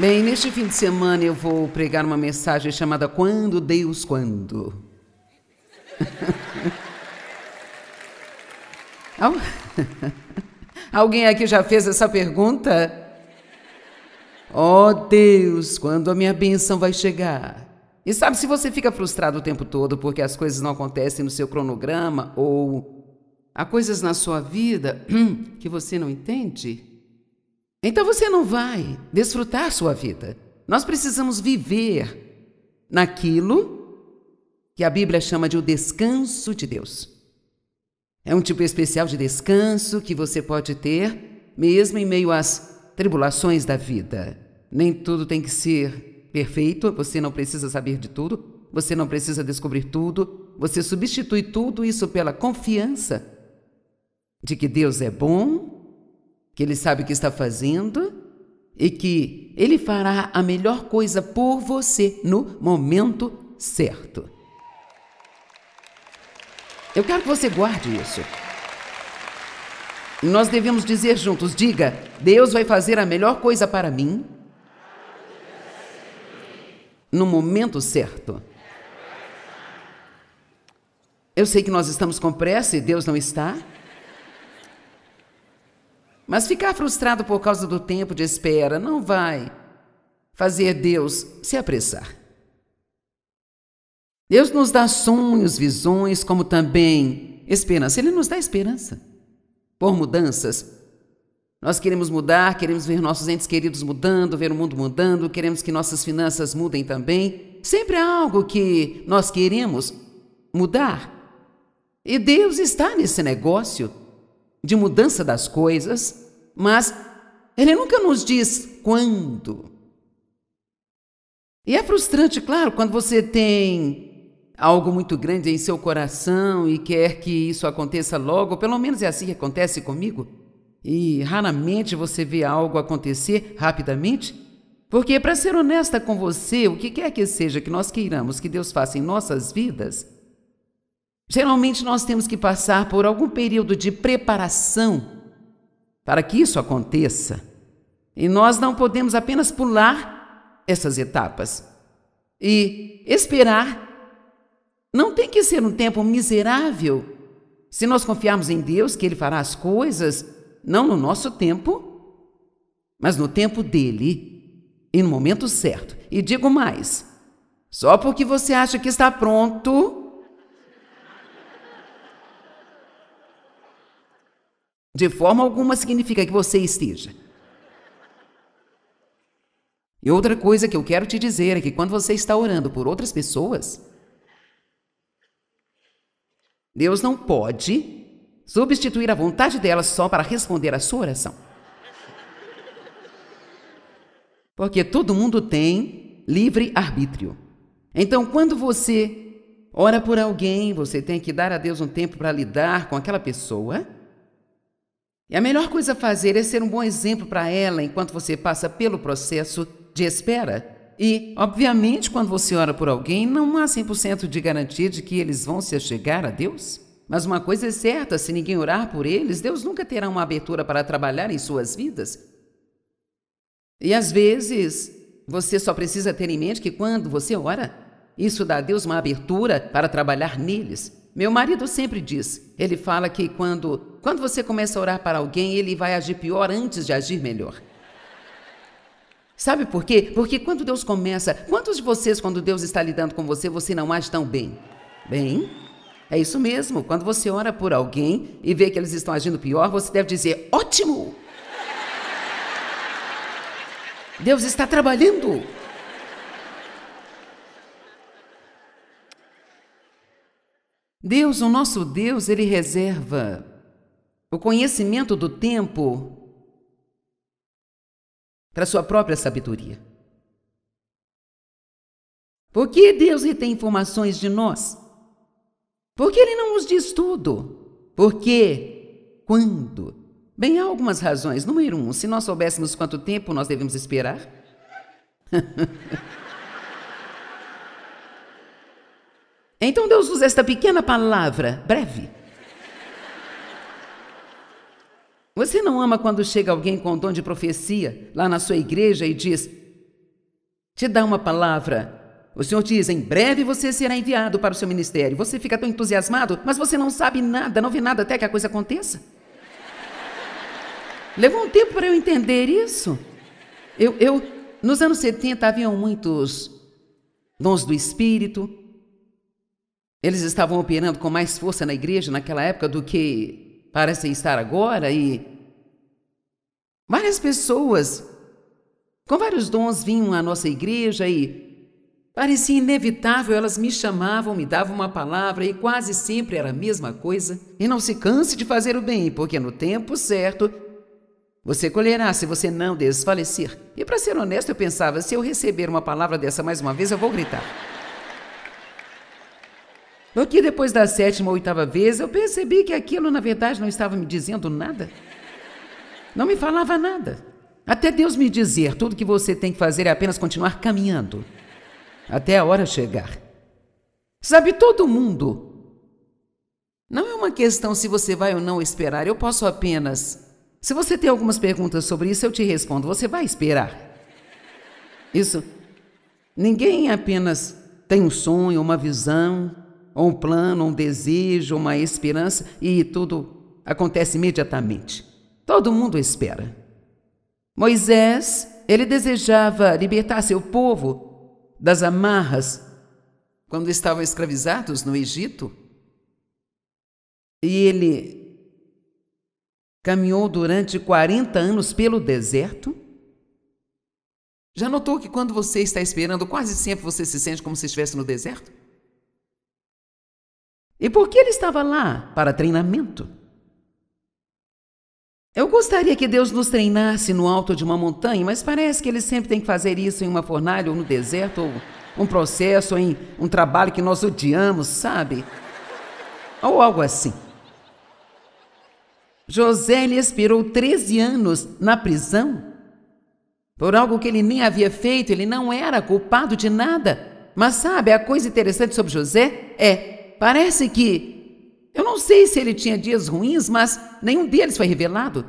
Bem, neste fim de semana eu vou pregar uma mensagem chamada Quando Deus Quando. Alguém aqui já fez essa pergunta? Oh Deus, quando a minha bênção vai chegar? E sabe, se você fica frustrado o tempo todo porque as coisas não acontecem no seu cronograma ou há coisas na sua vida que você não entende, então você não vai desfrutar sua vida. Nós precisamos viver naquilo que a Bíblia chama de o descanso de Deus. É um tipo especial de descanso que você pode ter, mesmo em meio às tribulações da vida. Nem tudo tem que ser perfeito, você não precisa saber de tudo, você não precisa descobrir tudo, você substitui tudo isso pela confiança de que Deus é bom que ele sabe o que está fazendo e que ele fará a melhor coisa por você no momento certo. Eu quero que você guarde isso. Nós devemos dizer juntos: diga, Deus vai fazer a melhor coisa para mim no momento certo. Eu sei que nós estamos com pressa e Deus não está. Mas ficar frustrado por causa do tempo de espera não vai fazer Deus se apressar. Deus nos dá sonhos, visões, como também esperança. Ele nos dá esperança por mudanças. Nós queremos mudar, queremos ver nossos entes queridos mudando, ver o mundo mudando, queremos que nossas finanças mudem também. Sempre há algo que nós queremos mudar. E Deus está nesse negócio de mudança das coisas, mas ele nunca nos diz quando. E é frustrante, claro, quando você tem algo muito grande em seu coração e quer que isso aconteça logo, pelo menos é assim que acontece comigo, e raramente você vê algo acontecer rapidamente. Porque, para ser honesta com você, o que quer que seja que nós queiramos que Deus faça em nossas vidas, Geralmente nós temos que passar por algum período de preparação para que isso aconteça. E nós não podemos apenas pular essas etapas. E esperar não tem que ser um tempo miserável. Se nós confiarmos em Deus que Ele fará as coisas, não no nosso tempo, mas no tempo dele e no momento certo. E digo mais: só porque você acha que está pronto, De forma alguma significa que você esteja. E outra coisa que eu quero te dizer é que quando você está orando por outras pessoas, Deus não pode substituir a vontade dela só para responder a sua oração. Porque todo mundo tem livre arbítrio. Então, quando você ora por alguém, você tem que dar a Deus um tempo para lidar com aquela pessoa e a melhor coisa a fazer é ser um bom exemplo para ela enquanto você passa pelo processo de espera. E, obviamente, quando você ora por alguém, não há 100% de garantia de que eles vão se achegar a Deus. Mas uma coisa é certa: se ninguém orar por eles, Deus nunca terá uma abertura para trabalhar em suas vidas. E às vezes, você só precisa ter em mente que quando você ora, isso dá a Deus uma abertura para trabalhar neles. Meu marido sempre diz, ele fala que quando, quando você começa a orar para alguém, ele vai agir pior antes de agir melhor. Sabe por quê? Porque quando Deus começa, quantos de vocês, quando Deus está lidando com você, você não age tão bem? Bem, é isso mesmo. Quando você ora por alguém e vê que eles estão agindo pior, você deve dizer: ótimo! Deus está trabalhando! Deus, o nosso Deus, ele reserva o conhecimento do tempo para sua própria sabedoria. Por que Deus retém informações de nós? Por que ele não nos diz tudo? Por quê? Quando? Bem, há algumas razões. Número um, se nós soubéssemos quanto tempo nós devemos esperar. Então Deus usa esta pequena palavra, breve. Você não ama quando chega alguém com o dom de profecia lá na sua igreja e diz: Te dá uma palavra. O Senhor diz: Em breve você será enviado para o seu ministério. Você fica tão entusiasmado, mas você não sabe nada, não vê nada até que a coisa aconteça. Levou um tempo para eu entender isso. Eu, eu, nos anos 70 haviam muitos dons do espírito, eles estavam operando com mais força na igreja naquela época do que parecem estar agora e várias pessoas com vários dons vinham à nossa igreja e parecia inevitável, elas me chamavam, me davam uma palavra e quase sempre era a mesma coisa. E não se canse de fazer o bem, porque no tempo certo você colherá se você não desfalecer. E para ser honesto, eu pensava: se eu receber uma palavra dessa mais uma vez, eu vou gritar. Porque depois da sétima ou oitava vez, eu percebi que aquilo, na verdade, não estava me dizendo nada. Não me falava nada. Até Deus me dizer, tudo que você tem que fazer é apenas continuar caminhando até a hora chegar. Sabe, todo mundo. Não é uma questão se você vai ou não esperar, eu posso apenas. Se você tem algumas perguntas sobre isso, eu te respondo. Você vai esperar. Isso. Ninguém apenas tem um sonho, uma visão, um plano, um desejo, uma esperança e tudo acontece imediatamente. Todo mundo espera. Moisés, ele desejava libertar seu povo das amarras quando estavam escravizados no Egito. E ele caminhou durante 40 anos pelo deserto. Já notou que quando você está esperando, quase sempre você se sente como se estivesse no deserto? E por que ele estava lá para treinamento? Eu gostaria que Deus nos treinasse no alto de uma montanha, mas parece que ele sempre tem que fazer isso em uma fornalha ou no deserto, ou um processo, ou em um trabalho que nós odiamos, sabe? Ou algo assim. José lhe esperou 13 anos na prisão por algo que ele nem havia feito, ele não era culpado de nada. Mas sabe, a coisa interessante sobre José é parece que. Eu não sei se ele tinha dias ruins, mas nenhum deles foi revelado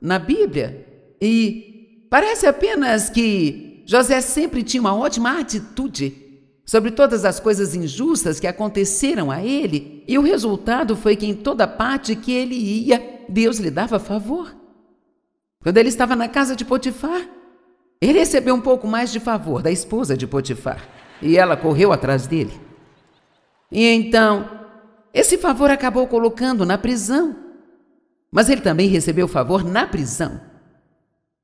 na Bíblia. E parece apenas que José sempre tinha uma ótima atitude sobre todas as coisas injustas que aconteceram a ele, e o resultado foi que em toda parte que ele ia, Deus lhe dava favor. Quando ele estava na casa de Potifar, ele recebeu um pouco mais de favor da esposa de Potifar, e ela correu atrás dele. E então, esse favor acabou colocando na prisão. Mas ele também recebeu favor na prisão.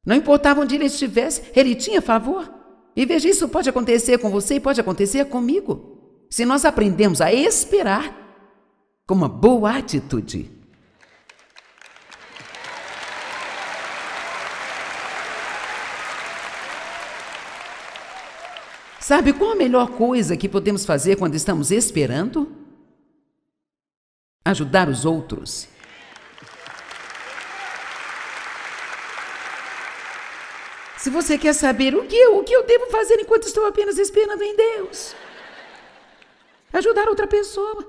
Não importava onde ele estivesse, ele tinha favor. E veja, isso pode acontecer com você e pode acontecer comigo. Se nós aprendemos a esperar com uma boa atitude. Sabe qual a melhor coisa que podemos fazer quando estamos esperando? Ajudar os outros. Se você quer saber o que eu, o que eu devo fazer enquanto estou apenas esperando em Deus, ajudar outra pessoa.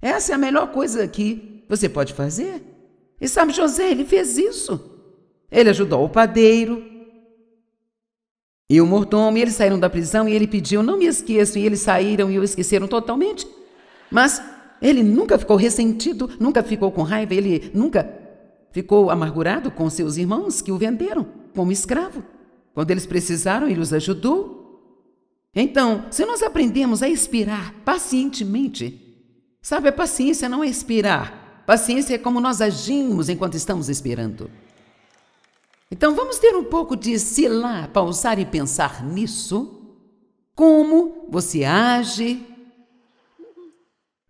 Essa é a melhor coisa que você pode fazer. E sabe, José, ele fez isso. Ele ajudou o padeiro, e o mordomo, eles saíram da prisão e ele pediu: Não me esqueço. E eles saíram e o esqueceram totalmente. Mas ele nunca ficou ressentido, nunca ficou com raiva, ele nunca ficou amargurado com seus irmãos que o venderam como escravo. Quando eles precisaram, ele os ajudou. Então, se nós aprendemos a expirar pacientemente, sabe, a paciência não é expirar. Paciência é como nós agimos enquanto estamos esperando. Então vamos ter um pouco de se lá, pausar e pensar nisso. Como você age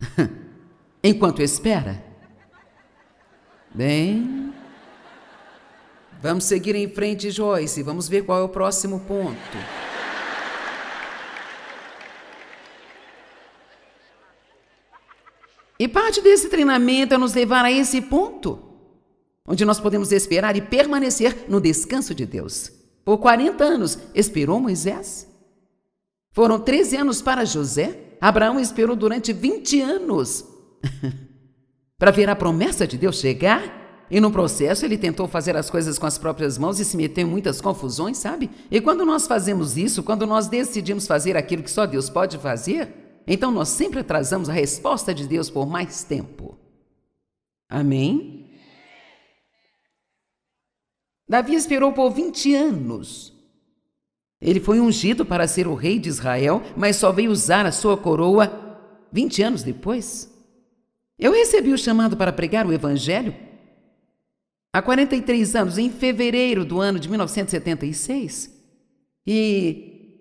enquanto espera? Bem, vamos seguir em frente, Joyce. Vamos ver qual é o próximo ponto. E parte desse treinamento é nos levar a esse ponto onde nós podemos esperar e permanecer no descanso de Deus. Por 40 anos esperou Moisés. Foram 13 anos para José. Abraão esperou durante 20 anos para ver a promessa de Deus chegar. E no processo ele tentou fazer as coisas com as próprias mãos e se meteu em muitas confusões, sabe? E quando nós fazemos isso, quando nós decidimos fazer aquilo que só Deus pode fazer, então nós sempre atrasamos a resposta de Deus por mais tempo. Amém? Davi esperou por 20 anos. Ele foi ungido para ser o rei de Israel, mas só veio usar a sua coroa 20 anos depois. Eu recebi o chamado para pregar o evangelho há 43 anos, em fevereiro do ano de 1976. E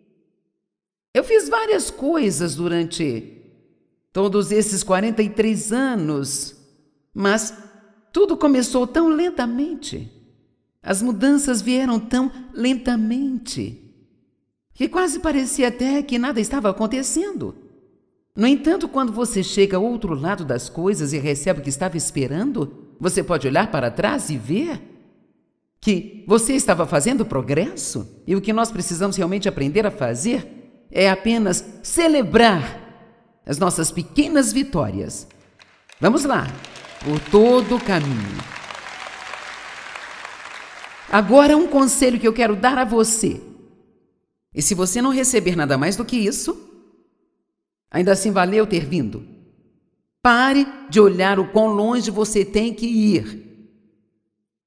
eu fiz várias coisas durante todos esses 43 anos, mas tudo começou tão lentamente. As mudanças vieram tão lentamente que quase parecia até que nada estava acontecendo. No entanto, quando você chega ao outro lado das coisas e recebe o que estava esperando, você pode olhar para trás e ver que você estava fazendo progresso e o que nós precisamos realmente aprender a fazer é apenas celebrar as nossas pequenas vitórias. Vamos lá, por todo o caminho. Agora, um conselho que eu quero dar a você. E se você não receber nada mais do que isso, ainda assim valeu ter vindo. Pare de olhar o quão longe você tem que ir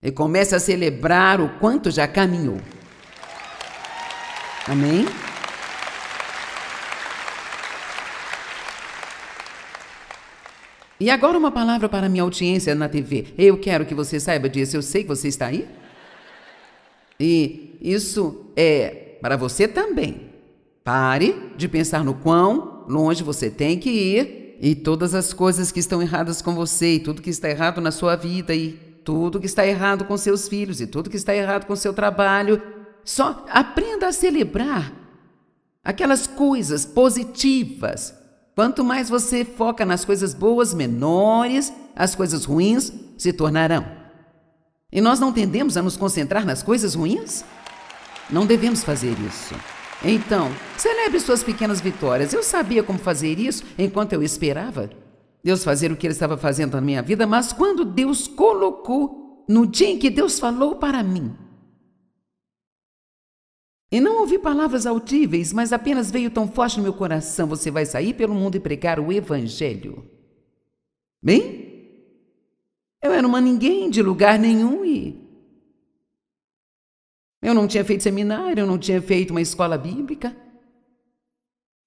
e comece a celebrar o quanto já caminhou. Amém? E agora uma palavra para minha audiência na TV. Eu quero que você saiba disso. Eu sei que você está aí. E isso é para você também. Pare de pensar no quão longe você tem que ir e todas as coisas que estão erradas com você e tudo que está errado na sua vida e tudo que está errado com seus filhos e tudo que está errado com seu trabalho. Só aprenda a celebrar aquelas coisas positivas. Quanto mais você foca nas coisas boas, menores as coisas ruins se tornarão. E nós não tendemos a nos concentrar nas coisas ruins? Não devemos fazer isso. Então, celebre suas pequenas vitórias. Eu sabia como fazer isso enquanto eu esperava Deus fazer o que Ele estava fazendo na minha vida, mas quando Deus colocou, no dia em que Deus falou para mim, e não ouvi palavras audíveis, mas apenas veio tão forte no meu coração: você vai sair pelo mundo e pregar o Evangelho. Bem, eu era uma ninguém de lugar nenhum e. Eu não tinha feito seminário, eu não tinha feito uma escola bíblica.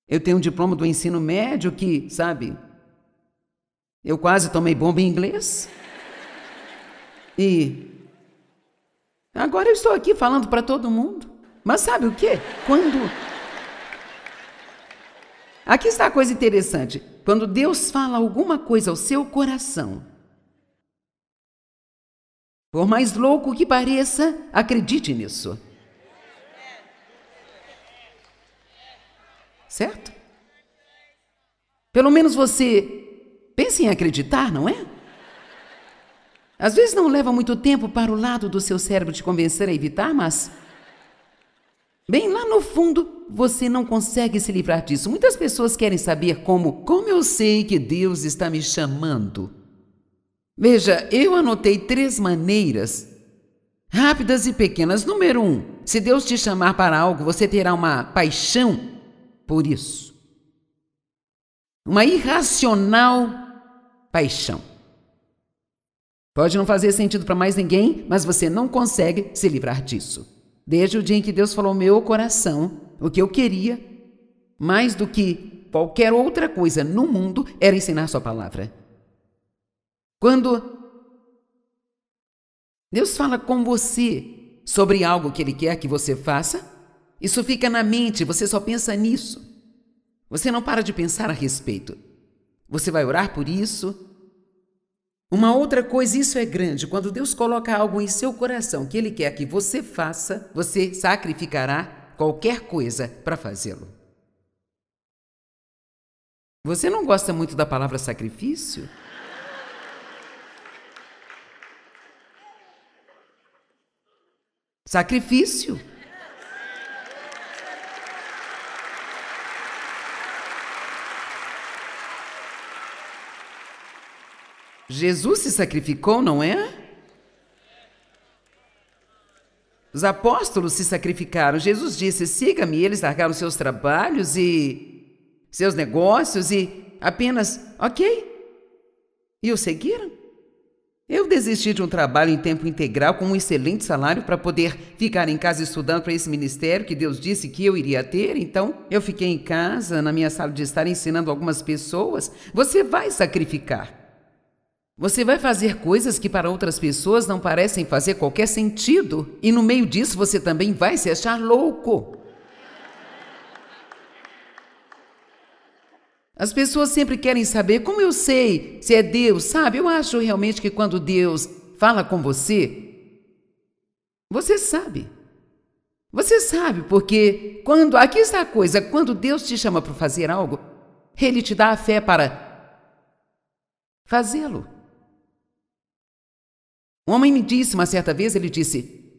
Eu tenho um diploma do ensino médio que, sabe, eu quase tomei bomba em inglês. E agora eu estou aqui falando para todo mundo. Mas sabe o que? Quando. Aqui está a coisa interessante. Quando Deus fala alguma coisa ao seu coração, por mais louco que pareça, acredite nisso. Certo? Pelo menos você pensa em acreditar, não é? Às vezes não leva muito tempo para o lado do seu cérebro te convencer a evitar, mas. Bem, lá no fundo, você não consegue se livrar disso. Muitas pessoas querem saber como. Como eu sei que Deus está me chamando? Veja, eu anotei três maneiras rápidas e pequenas. Número um, se Deus te chamar para algo, você terá uma paixão por isso. Uma irracional paixão. Pode não fazer sentido para mais ninguém, mas você não consegue se livrar disso. Desde o dia em que Deus falou meu coração, o que eu queria, mais do que qualquer outra coisa no mundo, era ensinar sua palavra. Quando Deus fala com você sobre algo que Ele quer que você faça, isso fica na mente, você só pensa nisso. Você não para de pensar a respeito. Você vai orar por isso. Uma outra coisa, isso é grande, quando Deus coloca algo em seu coração que Ele quer que você faça, você sacrificará qualquer coisa para fazê-lo. Você não gosta muito da palavra sacrifício? Sacrifício. Jesus se sacrificou, não é? Os apóstolos se sacrificaram. Jesus disse: siga-me. Eles largaram seus trabalhos e seus negócios e apenas, ok. E o seguiram. Eu desisti de um trabalho em tempo integral com um excelente salário para poder ficar em casa estudando para esse ministério que Deus disse que eu iria ter. Então, eu fiquei em casa, na minha sala de estar, ensinando algumas pessoas. Você vai sacrificar. Você vai fazer coisas que para outras pessoas não parecem fazer qualquer sentido, e no meio disso você também vai se achar louco. As pessoas sempre querem saber como eu sei se é Deus, sabe? Eu acho realmente que quando Deus fala com você, você sabe. Você sabe, porque quando aqui está a coisa, quando Deus te chama para fazer algo, ele te dá a fé para fazê-lo. Um homem me disse uma certa vez, ele disse: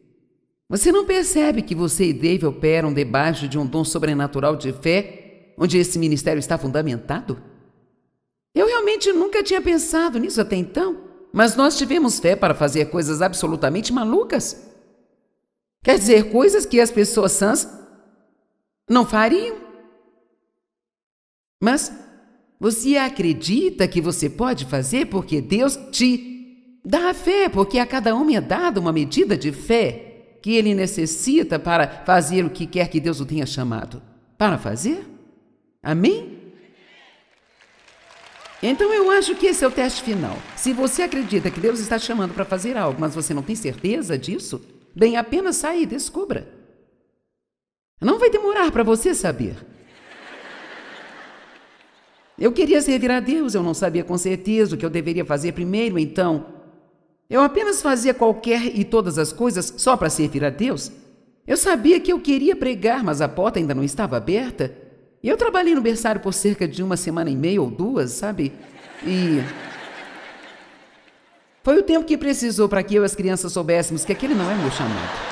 Você não percebe que você e Dave operam debaixo de um dom sobrenatural de fé onde esse ministério está fundamentado? Eu realmente nunca tinha pensado nisso até então, mas nós tivemos fé para fazer coisas absolutamente malucas. Quer dizer, coisas que as pessoas sãs não fariam. Mas você acredita que você pode fazer porque Deus te dá a fé, porque a cada homem é dada uma medida de fé que ele necessita para fazer o que quer que Deus o tenha chamado para fazer? Amém? Então eu acho que esse é o teste final. Se você acredita que Deus está chamando para fazer algo, mas você não tem certeza disso, bem, apenas saia e descubra. Não vai demorar para você saber. Eu queria servir a Deus, eu não sabia com certeza o que eu deveria fazer primeiro, então. Eu apenas fazia qualquer e todas as coisas só para servir a Deus. Eu sabia que eu queria pregar, mas a porta ainda não estava aberta. E eu trabalhei no berçário por cerca de uma semana e meia ou duas, sabe? E. Foi o tempo que precisou para que eu e as crianças soubéssemos que aquele não é meu chamado.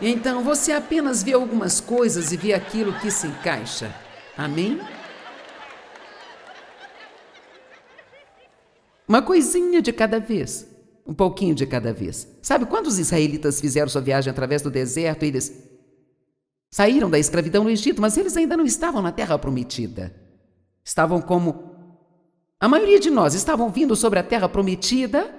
Então você apenas vê algumas coisas e vê aquilo que se encaixa. Amém? Uma coisinha de cada vez. Um pouquinho de cada vez. Sabe quando os israelitas fizeram sua viagem através do deserto? Eles Saíram da escravidão no Egito, mas eles ainda não estavam na terra prometida. Estavam como a maioria de nós, estavam vindo sobre a terra prometida,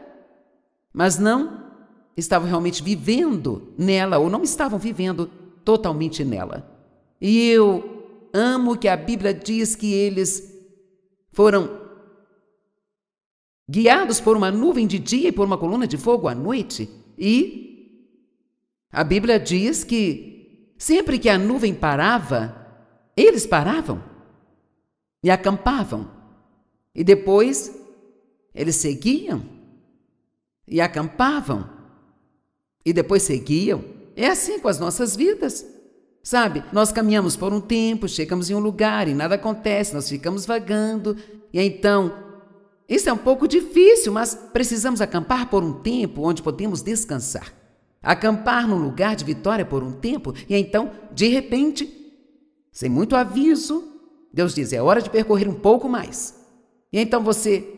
mas não estavam realmente vivendo nela ou não estavam vivendo totalmente nela. E eu amo que a Bíblia diz que eles foram guiados por uma nuvem de dia e por uma coluna de fogo à noite, e a Bíblia diz que Sempre que a nuvem parava, eles paravam e acampavam. E depois eles seguiam e acampavam e depois seguiam. É assim com as nossas vidas. Sabe, nós caminhamos por um tempo, chegamos em um lugar e nada acontece, nós ficamos vagando, e então isso é um pouco difícil, mas precisamos acampar por um tempo onde podemos descansar acampar num lugar de vitória por um tempo e então, de repente, sem muito aviso, Deus diz: é hora de percorrer um pouco mais. E então você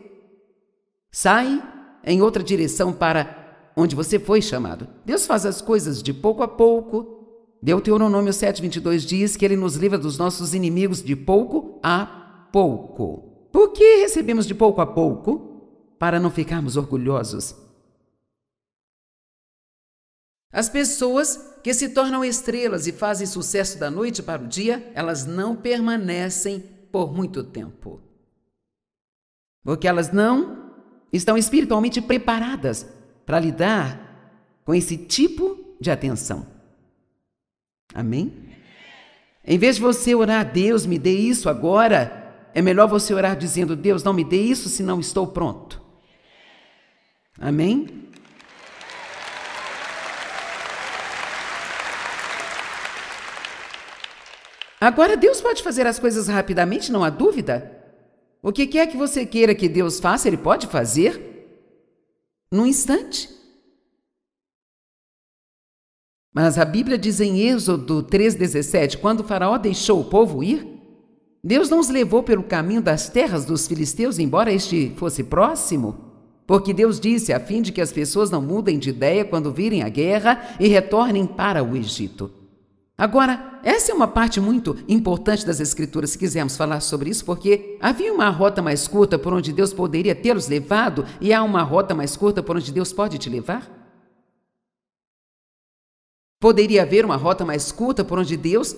sai em outra direção para onde você foi chamado. Deus faz as coisas de pouco a pouco. Deuteronômio 7,22 diz que ele nos livra dos nossos inimigos de pouco a pouco. Por que recebemos de pouco a pouco? Para não ficarmos orgulhosos as pessoas que se tornam estrelas e fazem sucesso da noite para o dia, elas não permanecem por muito tempo. Porque elas não estão espiritualmente preparadas para lidar com esse tipo de atenção. Amém? Em vez de você orar, a Deus, me dê isso agora, é melhor você orar dizendo: Deus, não me dê isso se não estou pronto. Amém? Agora, Deus pode fazer as coisas rapidamente, não há dúvida. O que quer que você queira que Deus faça, Ele pode fazer num instante. Mas a Bíblia diz em Êxodo 3,17: quando o Faraó deixou o povo ir, Deus não os levou pelo caminho das terras dos filisteus, embora este fosse próximo. Porque Deus disse a fim de que as pessoas não mudem de ideia quando virem a guerra e retornem para o Egito. Agora, essa é uma parte muito importante das Escrituras, se quisermos falar sobre isso, porque havia uma rota mais curta por onde Deus poderia tê-los levado, e há uma rota mais curta por onde Deus pode te levar? Poderia haver uma rota mais curta por onde Deus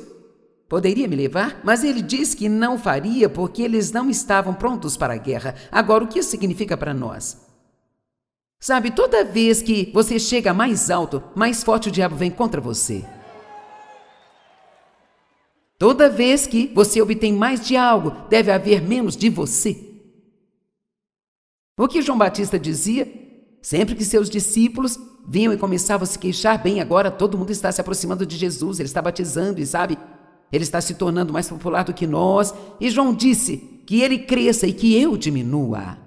poderia me levar, mas ele diz que não faria porque eles não estavam prontos para a guerra. Agora, o que isso significa para nós? Sabe, toda vez que você chega mais alto, mais forte o diabo vem contra você. Toda vez que você obtém mais de algo, deve haver menos de você. O que João Batista dizia? Sempre que seus discípulos vinham e começavam a se queixar, bem, agora todo mundo está se aproximando de Jesus, ele está batizando e sabe, ele está se tornando mais popular do que nós. E João disse que ele cresça e que eu diminua.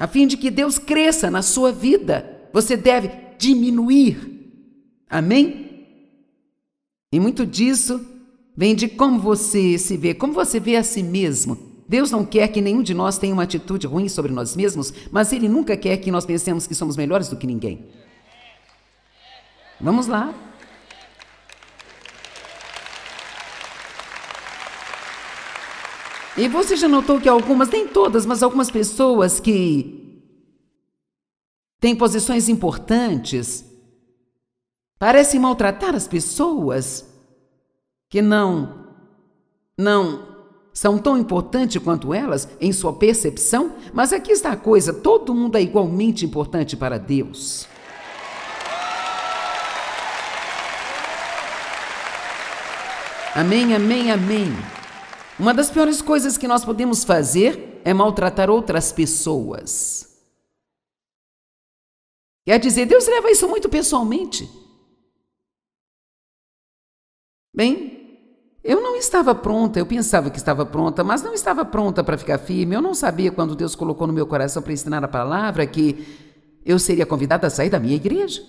A fim de que Deus cresça na sua vida, você deve diminuir. Amém? E muito disso vem de como você se vê, como você vê a si mesmo. Deus não quer que nenhum de nós tenha uma atitude ruim sobre nós mesmos, mas Ele nunca quer que nós pensemos que somos melhores do que ninguém. Vamos lá. E você já notou que algumas, nem todas, mas algumas pessoas que têm posições importantes Parecem maltratar as pessoas que não não são tão importantes quanto elas em sua percepção, mas aqui está a coisa, todo mundo é igualmente importante para Deus. Amém, amém, amém. Uma das piores coisas que nós podemos fazer é maltratar outras pessoas. Quer dizer, Deus leva isso muito pessoalmente. Bem, eu não estava pronta, eu pensava que estava pronta, mas não estava pronta para ficar firme. Eu não sabia quando Deus colocou no meu coração para ensinar a palavra que eu seria convidada a sair da minha igreja.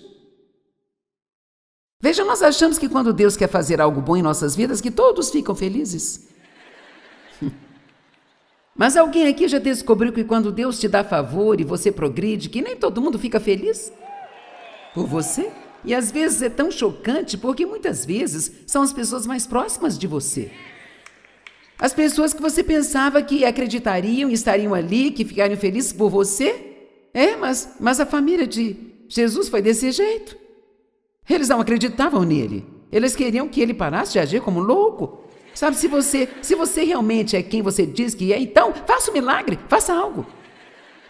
Veja, nós achamos que quando Deus quer fazer algo bom em nossas vidas, que todos ficam felizes. Mas alguém aqui já descobriu que quando Deus te dá favor e você progride, que nem todo mundo fica feliz? Por você? E às vezes é tão chocante porque muitas vezes são as pessoas mais próximas de você. As pessoas que você pensava que acreditariam, estariam ali, que ficariam felizes por você. É, mas, mas a família de Jesus foi desse jeito. Eles não acreditavam nele. Eles queriam que ele parasse de agir como louco. Sabe, se você, se você realmente é quem você diz que é, então faça um milagre, faça algo.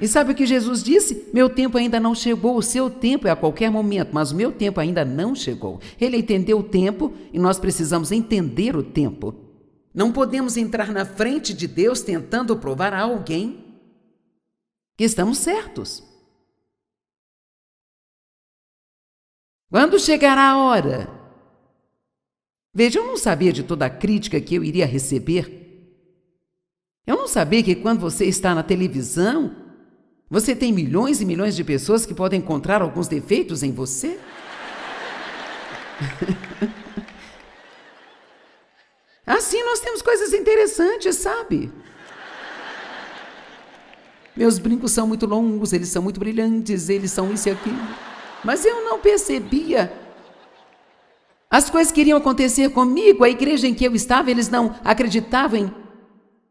E sabe o que Jesus disse? Meu tempo ainda não chegou, o seu tempo é a qualquer momento, mas o meu tempo ainda não chegou. Ele entendeu o tempo e nós precisamos entender o tempo. Não podemos entrar na frente de Deus tentando provar a alguém que estamos certos. Quando chegar a hora? Veja, eu não sabia de toda a crítica que eu iria receber. Eu não sabia que quando você está na televisão, você tem milhões e milhões de pessoas que podem encontrar alguns defeitos em você? assim nós temos coisas interessantes, sabe? Meus brincos são muito longos, eles são muito brilhantes, eles são isso e aquilo. Mas eu não percebia. As coisas queriam acontecer comigo, a igreja em que eu estava, eles não acreditavam em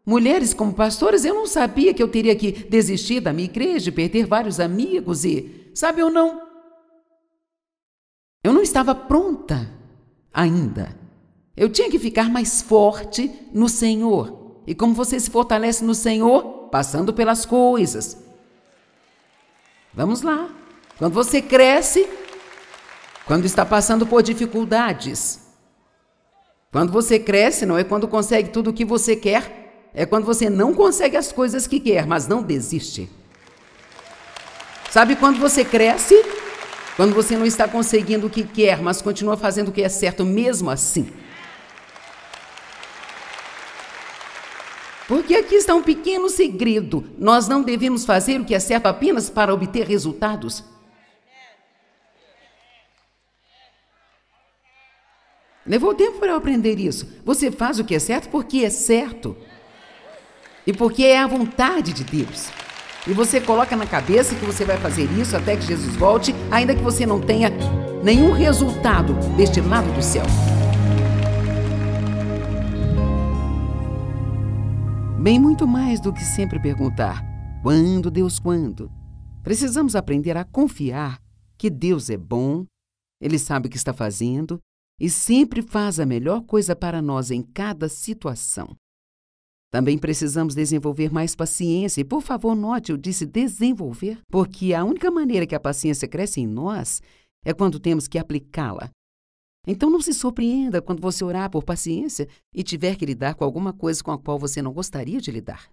Mulheres como pastoras, eu não sabia que eu teria que desistir da minha igreja, perder vários amigos e, sabe ou não? Eu não estava pronta ainda. Eu tinha que ficar mais forte no Senhor. E como você se fortalece no Senhor? Passando pelas coisas. Vamos lá. Quando você cresce, quando está passando por dificuldades. Quando você cresce, não é quando consegue tudo o que você quer, é quando você não consegue as coisas que quer, mas não desiste. Sabe quando você cresce? Quando você não está conseguindo o que quer, mas continua fazendo o que é certo mesmo assim. Porque aqui está um pequeno segredo. Nós não devemos fazer o que é certo apenas para obter resultados. Levou tempo para eu aprender isso. Você faz o que é certo porque é certo e porque é a vontade de Deus. E você coloca na cabeça que você vai fazer isso até que Jesus volte, ainda que você não tenha nenhum resultado deste lado do céu. Bem, muito mais do que sempre perguntar: quando, Deus, quando? Precisamos aprender a confiar que Deus é bom, Ele sabe o que está fazendo e sempre faz a melhor coisa para nós em cada situação. Também precisamos desenvolver mais paciência, e por favor, note, eu disse desenvolver, porque a única maneira que a paciência cresce em nós é quando temos que aplicá-la. Então não se surpreenda quando você orar por paciência e tiver que lidar com alguma coisa com a qual você não gostaria de lidar.